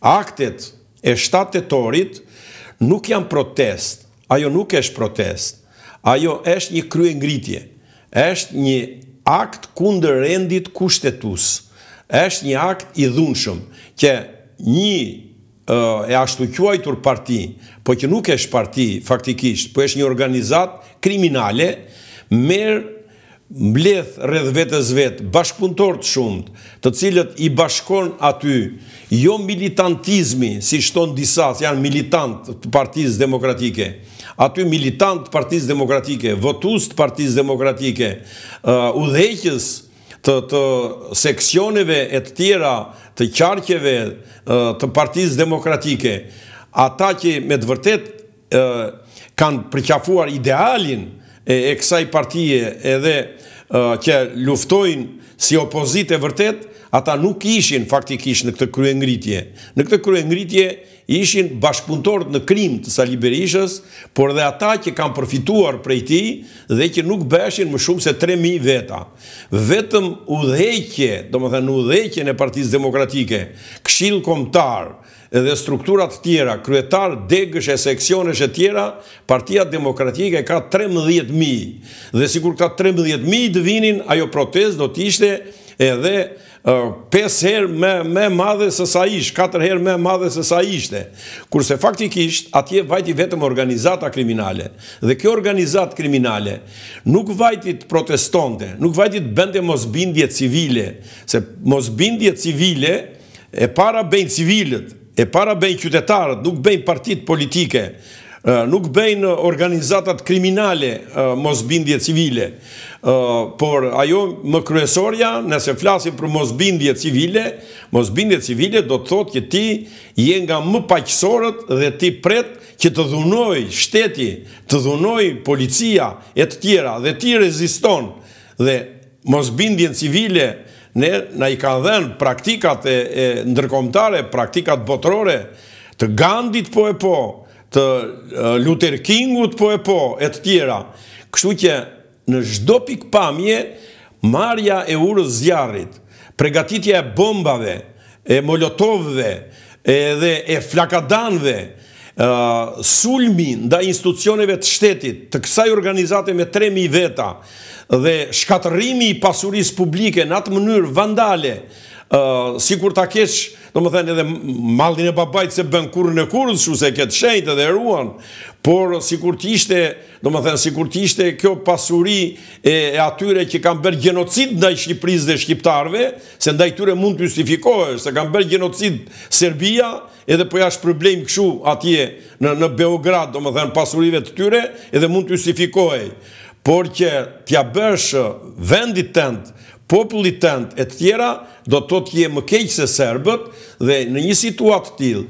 Aktet e shtatetorit nuk janë protest, ajo nuk është protest, ajo është një krye ngritje, është një akt kunder rendit kushtetus, është një akt i dhunshëm, që një e ashtu quajtur parti, po që nuk është parti faktikisht, po është një organizat kriminale, merë mbleth rrëdhë vetës vetë, bashkëpuntorët shumët, të cilët i bashkon aty, jo militantizmi, si shtonë disa, si janë militant të partiz demokratike, aty militant të partiz demokratike, votus të partiz demokratike, u uh, të seksioneve e të tjera të qarkjeve uh, të partiz demokratike, ata që me të vërtet uh, kanë përqafuar idealin e kësaj partije edhe që luftojnë si opozit e vërtet, ata nuk ishin faktikisht në këtë krye ngritje. Në këtë krye ngritje ishin bashkëpuntorët në krim të Sali Berishës, por dhe ata që kam përfituar prej ti dhe që nuk bëshin më shumë se 3.000 veta. Vetëm u dheqje, do më thënë u në partiz demokratike, këshilë komtarë, edhe strukturat tjera, kryetar, degësh, e seksionesh e tjera, partia demokratike ka 13.000. Dhe kur ka 13.000 të vinin, ajo protez do të ishte edhe pes her me madhe se sa ishte, katër her me madhe se sa ishte, kurse faktikisht atje vajti vetëm organizata kriminale dhe kjo organizat kriminale nuk vajti të protestonte nuk vajti të bende mosbindje civile, se mosbindje civile e para bëjnë civilet, e para bëjnë qytetarët, nuk bëjnë partit politike, nuk bëjnë organizatat kriminale mosbindje civile, por ajo më kryesorja, nëse flasim për mosbindje civile, mosbindje civile do të thotë që ti je nga më paqësorët dhe ti pretë që të dhunoj shteti, të dhunoj policia e të tjera, dhe ti reziston dhe mosbindjen civile ne na i kanë dhenë praktikat e, ndërkomtare, praktikat botërore, të Gandit po e po, të Luther Kingut po e po, e të tjera. Kështu që në zhdo pik pamje, marja e urës zjarit, pregatitja e bombave, e molotovve, edhe e flakadanve, uh, sulmi nda institucioneve të shtetit, të kësaj organizate me 3.000 veta, dhe shkatërimi i pasuris publike në atë mënyrë vandale, si kur ta keqë, do më thënë edhe Maldin e babajtë se bën kurë në kurë, shu se këtë shenjtë dhe eruan, por si kur t'ishte, do më thënë, si kur t'ishte kjo pasuri e atyre që kam bërë genocid ndaj Shqipëriz dhe Shqiptarve, se ndaj tyre mund të justifikohesh, se kam bërë genocid Serbia, edhe po jash problem këshu atje në Beograd, do më thënë, pasurive të tyre, edhe mund të justifikohesh por që t'ja bësh uh, vendit tënd, popullit tënd e tjera, do të t'je më keqë se serbët, dhe në një situatë t'il,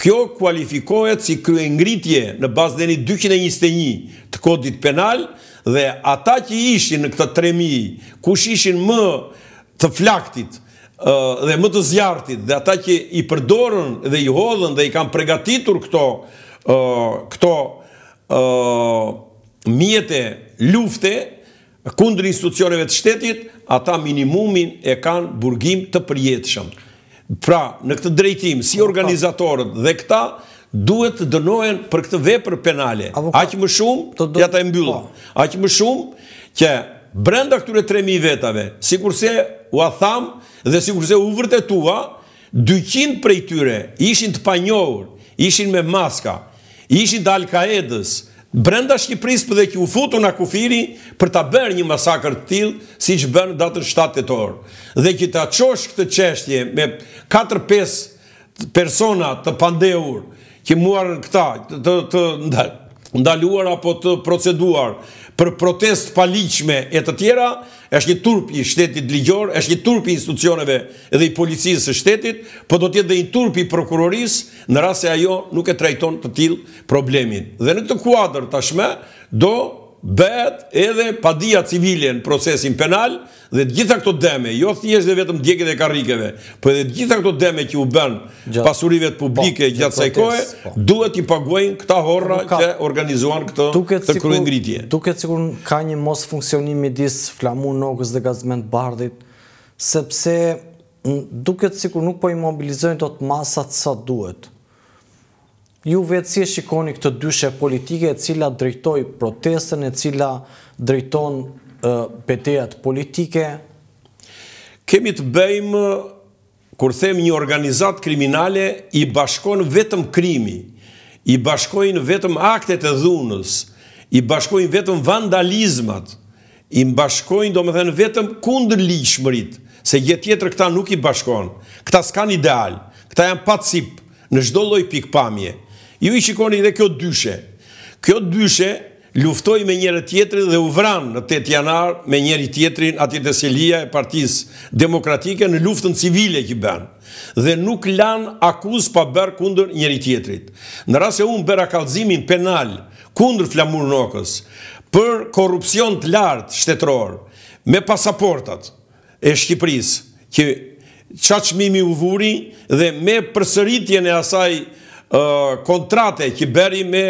kjo kualifikohet si krye ngritje në bazë dhe një 221 të kodit penal, dhe ata që ishin në këta 3.000, kush ishin më të flaktit uh, dhe më të zjartit, dhe ata që i përdorën dhe i hodhën dhe i kam pregatitur këto uh, këto këto mjetë lufte kundër institucioneve të shtetit, ata minimumin e kanë burgim të përjetëshëm. Pra, në këtë drejtim, si organizatorët dhe këta, duhet të dënojen për këtë vepër penale. Aqë më shumë, të do... e mbyllo, po. aqë më shumë, që brenda këture 3.000 vetave, si kurse u a thamë dhe si kurse u vërtetua, 200 prej tyre ishin të panjohur, ishin me maska, ishin të Al-Kaedës, brenda Shqipëris për dhe u futu në kufiri për ta bërë një masakër të tilë si që bërë datër 7 të orë. Dhe që ta qosh këtë qeshtje me 4-5 persona të pandehur që në këta të ndaluar apo të proceduar për protest paliqme e të tjera, është një turp i shtetit ligjor, është një turp i institucioneve edhe i policisë së shtetit, për po do tjetë dhe i turp i prokuroris në rase ajo nuk e trajton të til problemin. Dhe në të kuadrë tashme, do bëhet edhe padia civile në procesin penal dhe gjitha këto deme, jo thjesht dhe vetëm djekit e karikeve, për po edhe gjitha këto deme që u bënë pasurive të publike po, gjatë sajkoje, po. duhet i paguajnë këta horra që organizuan këto të kërën ngritje. Duket sikur ka një mos funksionimi disë, flamu në dhe gazment bardit, sepse duket sikur nuk po i mobilizojnë të të masat sa duhet. Ju vetë si e shikoni këtë dyshe politike e cila drejtoj protestën e cila drejton petejat politike? Kemi të bëjmë, kur them një organizat kriminale, i bashkon vetëm krimi, i bashkojnë vetëm aktet e dhunës, i bashkojnë vetëm vandalizmat, i bashkojnë do më dhenë vetëm kundër liqëmërit, se jetë jetër këta nuk i bashkon. këta s'kan ideal, këta janë patësip në shdo loj pikpamje. Ju i shikoni dhe kjo dyshe. Kjo dyshe luftoj me njëre tjetrin dhe uvran në të tjanar me njëri tjetërin ati të selia e partiz demokratike në luftën civile që bënë dhe nuk lan akuz pa bërë kundër njëri tjetërit. Në rase unë bërë akalzimin penal kundër flamur në okës për korupcion të lartë shtetror me pasaportat e Shqipëris që qaqmimi uvuri dhe me përsëritjen e asaj kontrate që beri me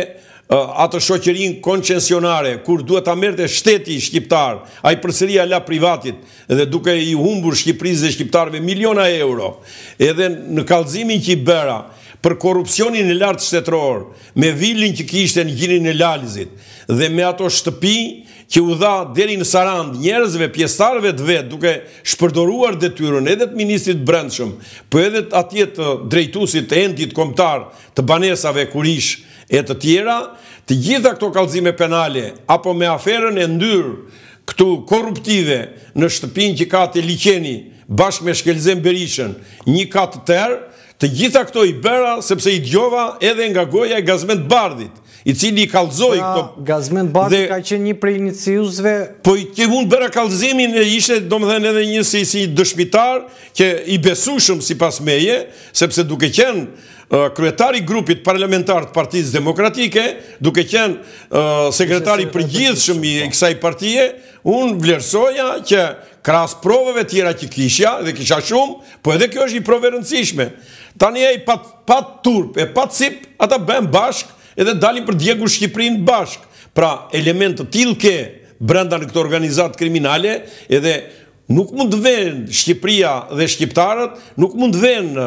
atë shoqerin koncensionare, kur duhet ta merte shteti shqiptar, a i përseria la privatit, edhe duke i humbur shqipriz dhe shqiptarve miliona euro, edhe në kalzimin që i bëra për korupcionin e lartë shtetror, me villin që kishtë në gjinin e lalizit, dhe me ato shtëpi që u dha deri në Sarand njerëzve pjesëtarëve të vet duke shpërdoruar detyrën edhe të ministrit të brendshëm, po edhe atje të drejtuesit të endit kombëtar të banesave kurish e të tjera, të gjitha këto kallëzime penale apo me aferën e ndyr këtu korruptive në shtëpinë që ka te liçeni bashkë me Shkelzem Berishën, një katë të tërë, të gjitha këto i bëra sepse i djova edhe nga goja e Gazmend bardhit, i cili i kalzoj pra, këto... Gazmen Bati ka qenë një prej iniciusve... Po i të mund bëra kalzimin e ishte, do më dhenë edhe një si dëshmitar, që i shumë si pas meje, sepse duke qenë kryetari grupit parlamentar të partiz demokratike, duke qenë sekretari përgjithshëm i kësaj partije, unë vlerësoja që krasë proveve tjera që kisha dhe kisha shumë, po edhe kjo është i prove rëndësishme. Tani e i pat turp, e pat sip, ata bëjmë bashkë edhe dalin për Djegu Shqiprin bashk. Pra, element të tilë ke brenda në këtë organizatë kriminale, edhe nuk mund të venë Shqipria dhe Shqiptarët, nuk mund të venë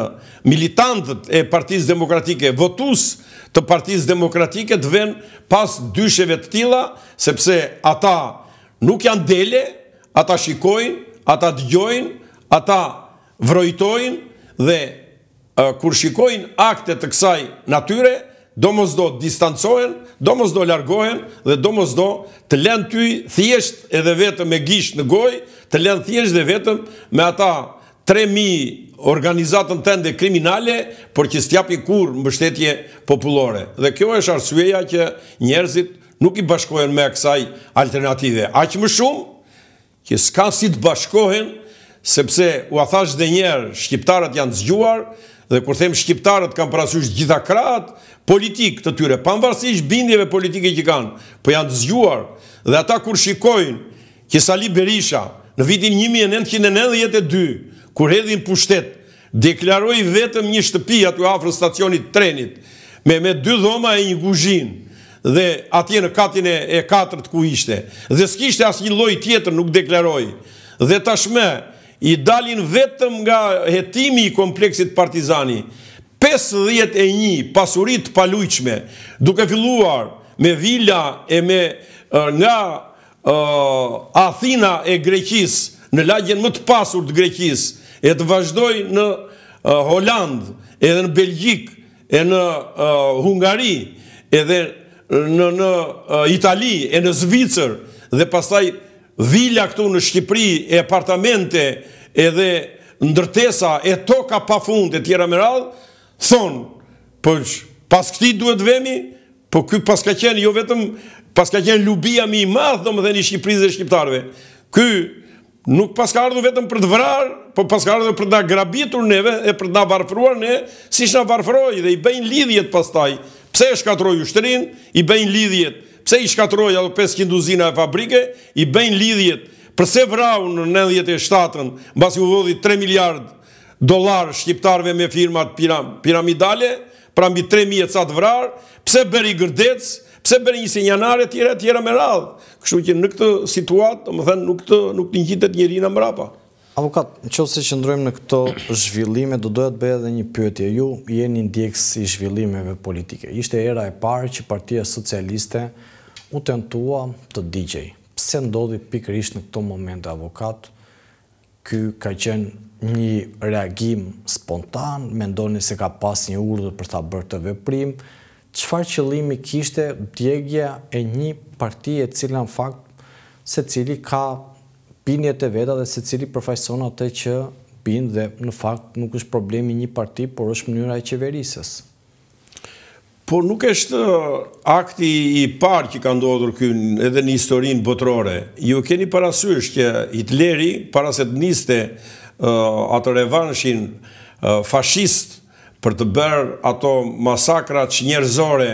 militantët e partiz demokratike, votus të partiz demokratike të venë pas dysheve të tila, sepse ata nuk janë dele, ata shikojnë, ata dëgjojnë, ata vrojtojnë dhe kur shikojnë akte të kësaj natyre, do mos do distancohen, do mos do largohen dhe do mos do të lënë ty thjesht edhe vetëm me gisht në gojë, të lënë thjesht edhe vetëm me ata 3000 organizatën tënde kriminale për që stjapi kur mbështetje populore. Dhe kjo është arsueja që njerëzit nuk i bashkohen me kësaj alternative. A që më shumë, që s'ka si të bashkohen, sepse u a thash dhe njerë, shqiptarët janë zgjuar, dhe kur them shqiptarët kanë parasysh gjitha krahat politik të tyre, pavarësisht bindjeve politike që kanë, po janë të zgjuar dhe ata kur shikojnë që Sali Berisha në vitin 1992 kur hedhin pushtet, deklaroi vetëm një shtëpi aty afër stacionit trenit me me dy dhoma e një kuzhinë dhe atje në katin e katërt ku ishte dhe s'kishte asnjë lloj tjetër nuk deklaroi dhe tashmë i dalin vetëm nga jetimi i kompleksit partizani, 51 pasurit paluqme, duke filluar me villa e me nga Athina e Greqis, në lagjen më të pasur të Greqis, e të vazhdoj në Holandë, edhe në Belgjik, e në Hungari, edhe në Itali, e në Zvicër, dhe pasaj vila këtu në Shqipëri, e apartamente, edhe ndërtesa, e toka pa fund, e tjera më radhë, thonë, përsh, po, pas këti duhet vemi, po këj pas ka qenë, jo vetëm, pas ka qenë lubia mi madhë, do më dhe një Shqipëri dhe Shqiptarve, këj, nuk pas ka ardhë vetëm për të vrarë, po pas ka ardhë për të grabitur neve, e për të na varfruar ne, si shna varfruar, dhe i bëjnë lidhjet pas taj, pse e shkatroj ushtërin, i bëjnë lidhjet, pse i shkatroj ato 500 duzina e fabrike, i bëjnë lidhjet, përse vrau në 97-ën, basi u vodhi 3 miliard dolar shqiptarve me firmat piramidale, pra mbi 3.000 e catë vrarë, pse bëri gërdec, pse bëri një sinjanare tjera tjera me radhë. Kështu që në këtë situatë, më thënë, nuk të njitet njëri në mrapa. Avokat, në qëllë se qëndrojmë në këto zhvillime, do dojët bëja dhe një pyetje. Ju jeni ndjekës i zhvillimeve politike. Ishte era e parë që partia socialiste U tentua të digjej, pse ndodhi pikërisht në këto momente avokat, ky ka qenë një reagim spontan, me ndoni se ka pas një urdhë për ta bërë të veprim, qëfar qëlimi kishte djegja e një e cilë në fakt se cili ka pinjet e veta dhe se cili përfajson atë që pinë dhe në fakt nuk është problemi një parti, por është mënyra e qeverisës. Por nuk është akti i parë që ka ndodhur kënë edhe një historinë botërore. Ju keni parasysh që Hitleri, para se të atë revanshin fashist për të bërë ato masakra që njerëzore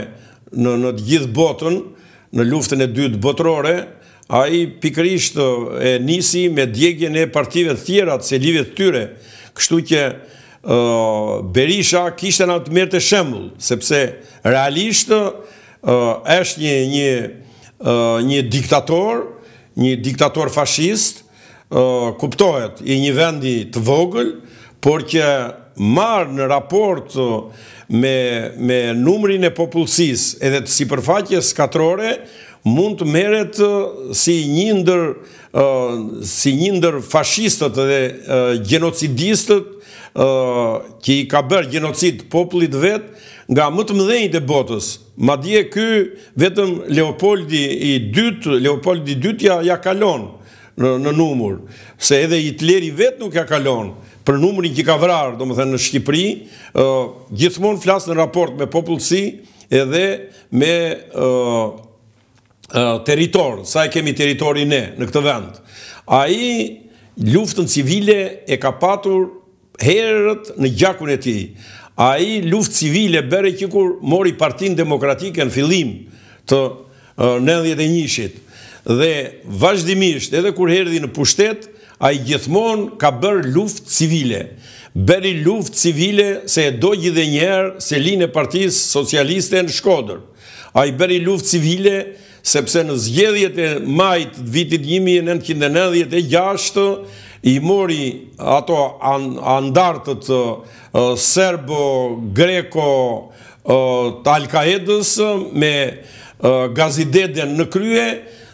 në në të gjithë botën, në luftën e dytë botërore, a i pikrishtë e nisi me djegjen e partive të tjera, të selive të tyre, kështu që Berisha kishte në të mirë të shemblë, sepse realisht është një, një, një diktator, një diktator fashist, kuptohet i një vendi të vogël, por që marë në raport me, me numrin e popullësis edhe të si përfaqje skatrore, mund të meret si një ndër, si një ndër fashistët dhe genocidistët që i ka bërë genocid popullit vetë nga më të mëdhenjit e botës. Ma dje ky vetëm Leopoldi i dytë, Leopoldi i dytë ja, ja kalon në, numur, se edhe Hitleri vetë nuk ja kalon për numërin që ka vrarë, do më thënë në Shqipëri, gjithmonë flasë në raport me popullësi edhe me teritorë sa e kemi teritori ne në këtë vend. A i luftën civile e ka patur herët në gjakun e ti, a i luft civile bere që kur mori partin demokratike në filim të nëndjet e njëshit, dhe vazhdimisht edhe kur herëdi në pushtet, a i gjithmon ka bërë luft civile. Beri luft civile se e do gjithë njerë se linë e partiz socialiste në shkodër. A i beri luft civile sepse në zgjedhjet e majtë vitit njimi e 1996 e i mori ato andartët serbo, greko, talkaedës me gazideden në krye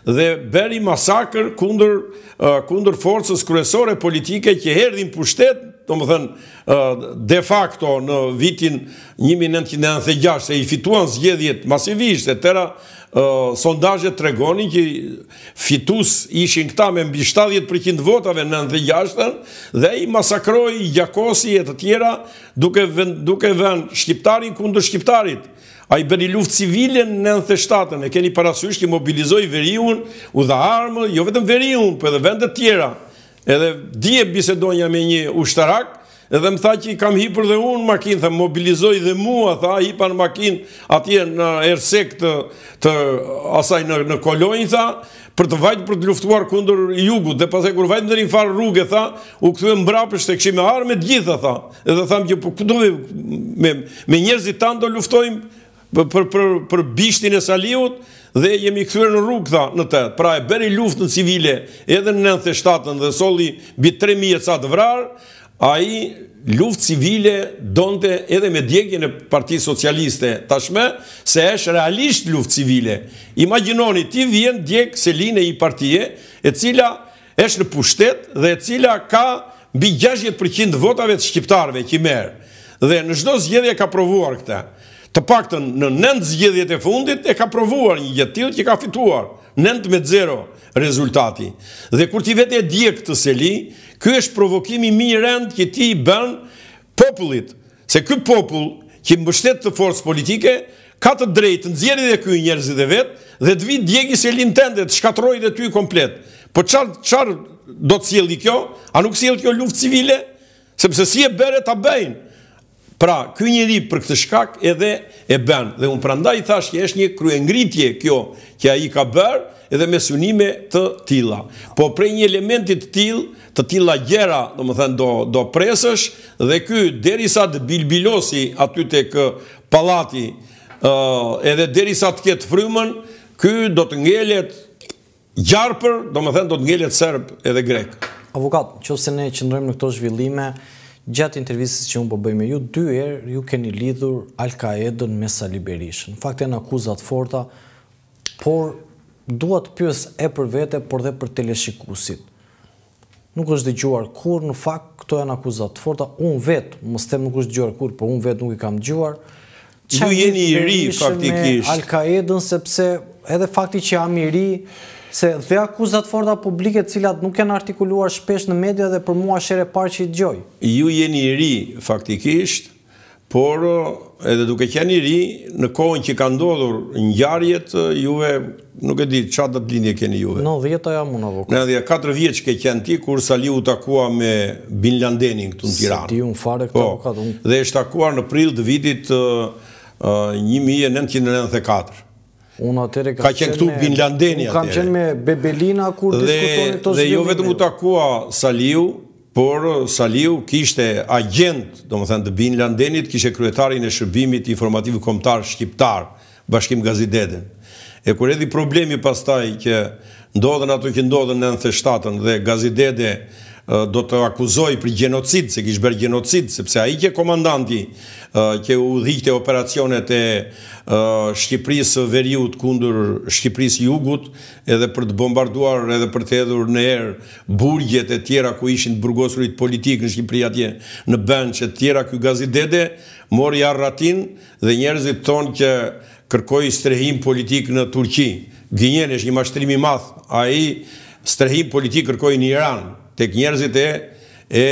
dhe beri masakër kundër forcës kryesore politike që herdhin pushtet të më thënë, de facto në vitin 1996 se i fituan zgjedhjet masivisht, e tëra sondajet të regoni që fitus ishin këta me mbi 70% votave në 96 dhe i masakroj jakosi e të tjera duke vën shqiptarin kundër shqiptarit. A i bëri luft civilin në 97-ën, e keni parasysh që mobilizoj veriun, u dha armë, jo vetëm veriun, për po dhe vendet tjera edhe dje bisedonja me një ushtarak, edhe më tha që i kam hipër dhe unë makinë, thë mobilizoj dhe mua, thë hipër në makinë atje në ersek të asaj në kolonjë, thë, për të vajtë për të luftuar kundër jugut, dhe pasaj kur vajtë në rinë farë rrugë, thë, u këtë e mbrapështë, e këshime të gjitha, thë, edhe thamë që, po me njerëzit tanë do luftojmë, për për për bishtin e Saliut dhe jemi kthyer në rrugë tha në të. Pra e beri i në civile edhe në 97-ën dhe solli mbi 3000 sa vrarë, ai luftë civile donte edhe me djegjen e Partisë Socialiste tashmë, se është realisht luftë civile. Imagjinoni, ti vjen se line i partie e cila është në pushtet dhe e cila ka mbi 60% votave të shqiptarëve që merr dhe në çdo zgjedhje ka provuar këtë të të në nëndë zgjedhjet e fundit, e ka provuar një jetë tjilë që ka fituar nëndë me zero rezultati. Dhe kur ti vete e dje këtë seli, kjo është provokimi mi rend që ti i bën popullit, se kjo popull që mbështet të forës politike, ka të drejtë të zgjedhjet e kjo njerëzit e vetë, dhe të vitë djegi selin tendet, shkatrojit e ty i komplet. Po qarë do të sjeli kjo? A nuk sjeli kjo luft civile? Sepse si e bere të bëjnë? Pra, ky njeri për këtë shkak edhe e bën dhe unë prandaj thash që është një kryengritje kjo që ai ka bërë edhe me synime të tilla. Po për një element të tillë, të tilla gjëra, domethënë do do presësh dhe ky derisa të bilbilosi aty tek pallati, ë uh, edhe derisa të ketë frymën, ky do të ngelet gjarpër, domethënë do të ngelet serb edhe grek. Avokat, nëse ne qëndrojmë në këto zhvillime Gjatë intervjisi që unë po bëjmë e ju, dy erë ju keni lidhur Al-Qaedën me Sali Berishën. Në fakt e në akuzat forta, por duat pjës e për vete, por dhe për teleshikusit. Nuk është dhe gjuar kur, në fakt këto e në akuzat forta, unë vetë, më stem nuk është gjuar kur, por unë vetë nuk i kam gjuar. ju jeni i ri, faktikisht. Al-Qaedën, sepse edhe fakti që jam i ri, se dhe akuzat forta publike cilat nuk janë artikuluar shpesh në media dhe për mua shere par që i gjoj. Ju jeni i ri faktikisht, por edhe duke qenë i ri, në kohën që ka ndodhur një juve nuk e di qatë dhe të linje keni juve. Në dhjetë aja më në vokë. Në dhjetë, ke qenë ti, kur sali u takua me Bin Landenin këtu në Tiranë. Se ti unë fare këta po, vokatë unë. Dhe ishtë takuar në prill të vitit 1994. Unë atëre ka qenë këtu Bin Ladeni atëre. Kam qenë me Bebelina kur diskutonin të Dhe jo vetëm u takua Saliu, por Saliu kishte agent, domethënë të Bin Ladenit, kishte kryetarin e shërbimit informativ kombëtar shqiptar, Bashkim Gazideden. E kur edhi problemi pastaj që ndodhen ato që ndodhen në 97-ën dhe Gazidede do të akuzoj për genocid, se kishë bërë genocid, sepse a i kje komandanti kje u dhikte operacionet e Shqipërisë veriut kundur Shqipërisë jugut, edhe për të bombarduar, edhe për të edhur në erë burgjet e tjera ku ishin të burgosurit politikë në Shqipëri atje në bënd që tjera kjo gazidede, mori arratin dhe njerëzit tonë kje kërkoj strehim politikë në Turqi. Gjenjen është një mashtrimi math, a i strehim politikë kërkoj në Iranë, tek njerëzit e e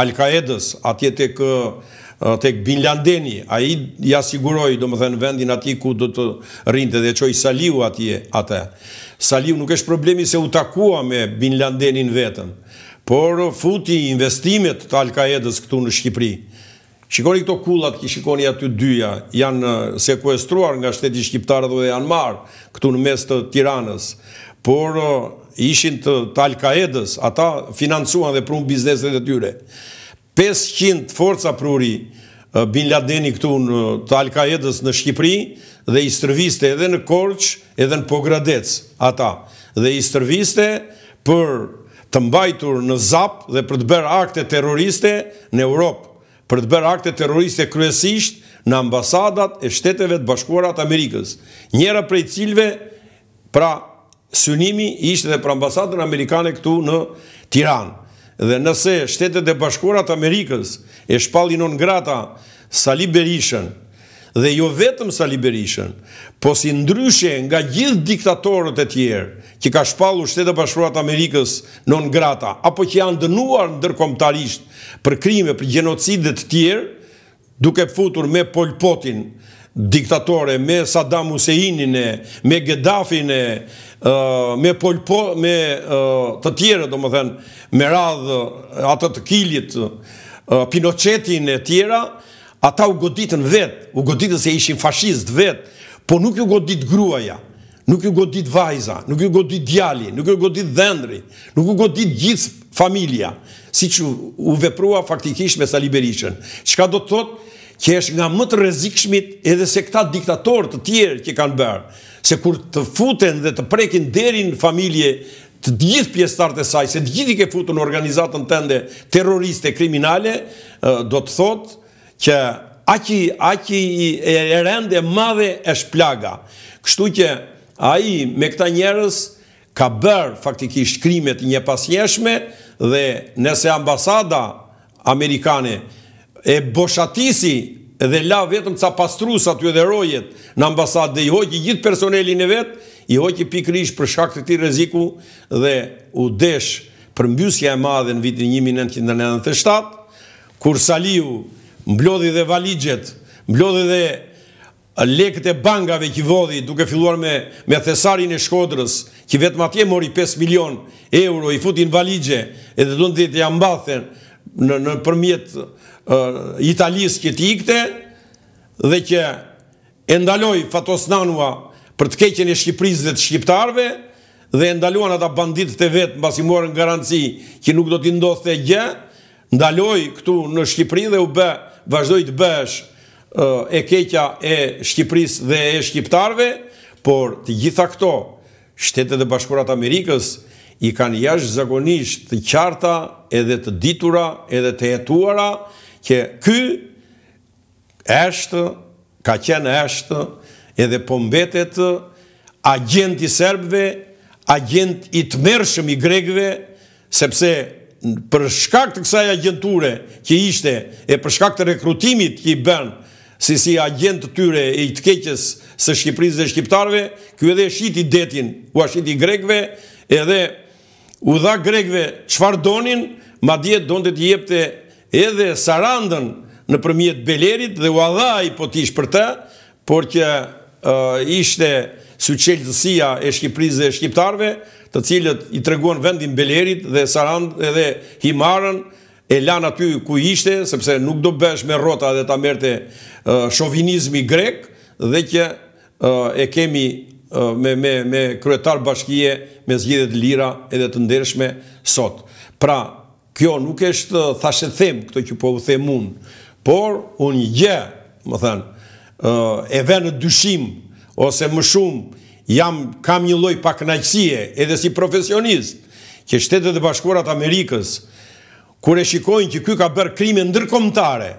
Alkaedës atje tek Binlandeni, a i jasiguroj do më thënë vendin ati ku do të rinte dhe qoj Saliu atje Saliu nuk është problemi se u takua me Bin Landenin vetën por futi investimet të Alkaedës këtu në Shqipri shikoni këto kullat, shikoni aty dyja janë sekuestruar nga shteti Shqiptarë dhe janë marë këtu në mes të tiranës por ishin të Al-Qaedës, ata financuan dhe prun bizneset e tyre. 500 forca pruri eh, Bin Ladeni këtu në Al-Qaedës në Shqipëri dhe i stërviste edhe në Korç, edhe në Pogradec ata dhe i stërviste për të mbajtur në ZAP dhe për të bërë akte terroriste në Europë, për të bërë akte terroriste kryesisht në ambasadat e shteteve të bashkuarat Amerikës, njëra prej cilve pra synimi ishte dhe për ambasadën Amerikane këtu në Tiran. Dhe nëse shtetet e bashkurat Amerikës e shpallin on grata sa liberishën dhe jo vetëm sa liberishën, po si ndryshe nga gjithë diktatorët e tjerë që ka shpallu shtetet e bashkurat Amerikës në ngrata, grata, apo që janë dënuar në dërkomtarisht për krime, për genocidet tjerë, duke futur me Pol Potin, diktatore, me Saddam Husseinin, me Gaddafin, me polpo, me të tjere, do më thënë, me radhë atët kilit, Pinochetin e tjera, ata u goditën vetë, u goditën se ishin fashist vetë, po nuk ju godit gruaja, nuk ju godit vajza, nuk ju godit djali, nuk ju godit dhendri, nuk ju godit gjithë familja, si që u veprua faktikisht me Saliberishën. Qka do të thotë, që është nga më të rezikshmit edhe se këta diktatorë të tjerë që kanë bërë, se kur të futen dhe të prekin derin familje të gjithë pjestartë e saj, se të gjithë i ke futu në organizatën të ndë terroriste kriminale, do të thotë që aki e rende e madhe e shplaga. Kështu që aji me këta njerës ka bërë faktikisht krimet një pasjeshme dhe nëse ambasada amerikane e boshatisi dhe la vetëm ca pastrusa të dhe rojet në ambasat dhe i hoqë i gjithë personelin e vetë, i hoqë i pikrish për shakë të ti reziku dhe u desh për mbjusja e madhe në vitin 1997, kur saliu mblodhi dhe valigjet, mblodhi dhe lekët e bangave që vodhi duke filluar me thesarin e shkodrës, që vetë atje mori 5 milion euro i futin valigje edhe dhëndit e ambathen në përmjet italisë që ikte dhe që e ndaloj Fatos Nanua për të keqen e Shqipriz dhe të Shqiptarve dhe e ndaluan ata bandit të vetë në basi morën garanci që nuk do t'i ndodhë të gjë ndaloj këtu në Shqipëri dhe u bë vazhdoj të bësh e keqa e Shqipriz dhe e Shqiptarve por të gjitha këto shtetet e bashkurat Amerikës i kanë jash zagonisht të qarta edhe të ditura edhe të jetuara që ky eshtë, ka qenë eshtë edhe pombetet agent i serbve agent i të mërshëm i gregve sepse për shkakt të kësaj agenture që ishte e për shkakt të rekrutimit që i bënë si si agent të tyre e i të keqës së Shqipërisë dhe Shqiptarve, kjo edhe shqiti detin, u a shqiti grekve, edhe u dha grekve qëfar donin, ma djetë do ndet jepte edhe sarandën në përmjet Belerit dhe u adha i potish për ta, por kë ishte su e Shqipriz dhe Shqiptarve, të cilët i treguan vendin Belerit dhe sarandë edhe himarën, e lanë aty ku ishte, sepse nuk do bësh me rota dhe ta merte shovinizmi grek, dhe kë e kemi me kryetar bashkije, me zgjidhet lira edhe të ndershme sot. Pra, kjo nuk eshtë thashet them, këto që po u them mund, por unë gje, gjë, më thënë, e ve në dyshim, ose më shumë, jam kam një loj pak nëjësie, edhe si profesionist, që shtetet e bashkurat Amerikës, kur e shikojnë që kjo ka bërë krime ndërkomtare,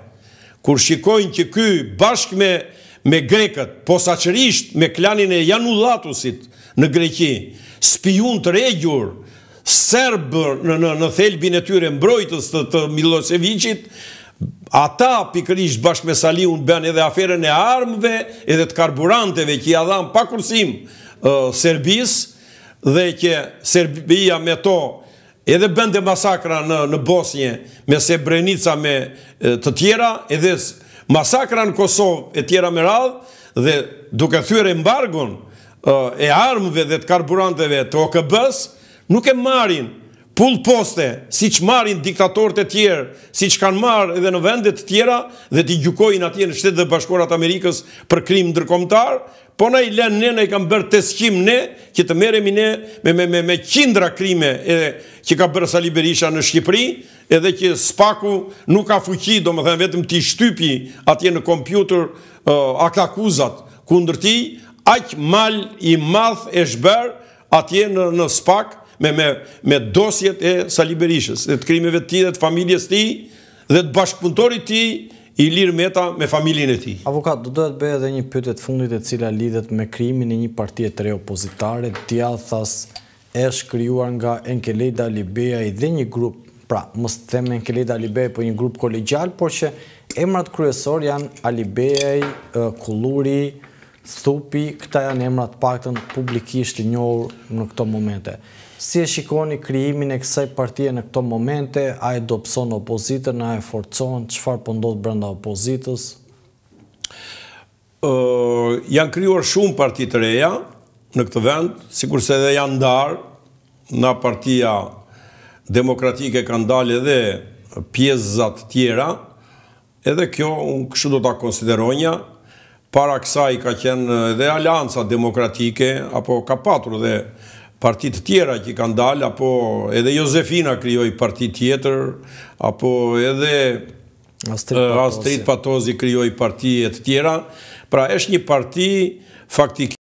kur shikojnë që kjo bashkë me me grekët, po saqërisht me klanin e janullatusit në greki, spijun të regjur, serbër në thelbin e tyre mbrojtës të Milosevicit, ata pikërisht bashkë me Saliun ben edhe aferën e armëve edhe të karburanteve që i adham pakursim Serbis dhe që Serbia me to edhe bende masakra në Bosnje me brenica me të tjera edhe së masakra në Kosovë e tjera më radhë dhe duke thyrë e mbargun e armëve dhe të karburanteve të OKB-s, nuk e marin pull poste, si që marin diktatorët e tjerë, si që kanë marrë edhe në vendet tjera dhe t'i gjukojnë atje në shtetë dhe bashkorat Amerikës për krim ndërkomtarë, Po në i lenë në në i kam bërë të ne, që të merem ne me, me qindra krime që ka bërë Sali Berisha në Shqipëri, edhe që spaku nuk ka fuqi, do më thëmë vetëm të i shtypi atje në kompjutur akakuzat kundër ti, aqë mal i math e shber atje në spak me dosjet e Sali Berishës, dhe të krimeve ti dhe të familjes ti, dhe të bashkëpuntori ti i lirë meta me familjen e ti. Avokat, do dohet bëhe dhe një pytet fundit e cila lidhet me krimi në një partije të reopozitare, tja thas e shkryuar nga Enkelejda Alibeja i dhe një grup, pra, mështë themë Enkelejda Alibeja i po për një grup kolegjal, por që emrat kryesor janë Alibeja, Kulluri, Thupi, këta janë emrat pakten publikisht njohur në këto momente si e shikoni krijimin e kësaj partije në këto momente, a e dopson opozitën, a e forcon, qëfar pëndodhë po brenda opozitës? Janë kryuar shumë partit të reja në këtë vend, si kurse edhe janë ndarë, na partia demokratike ka ndalë edhe pjezat tjera, edhe kjo, unë këshu do të konsideronja, para kësa i ka qenë edhe alianca demokratike, apo ka patur edhe partit tjera që i kanë dalë, apo edhe Josefina kryoj partit tjetër, apo edhe Astrid Patozi kryoj partit tjera, pra është një parti faktik.